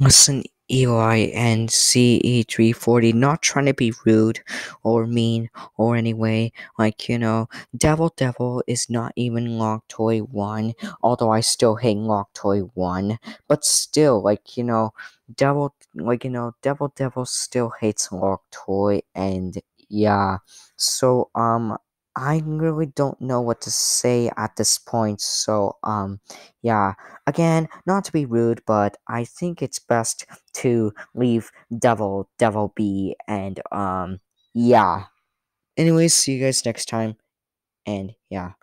Listen, Eli and CE340, not trying to be rude or mean or anyway. Like, you know, Devil Devil is not even Lock Toy 1, although I still hate Lock Toy 1. But still, like, you know, Devil, like, you know, Devil Devil still hates Lock Toy, and yeah. So, um, I really don't know what to say at this point. So, um, yeah. Again, not to be rude, but I think it's best to leave Devil, Devil be, and, um, yeah. Anyways, see you guys next time. And, yeah.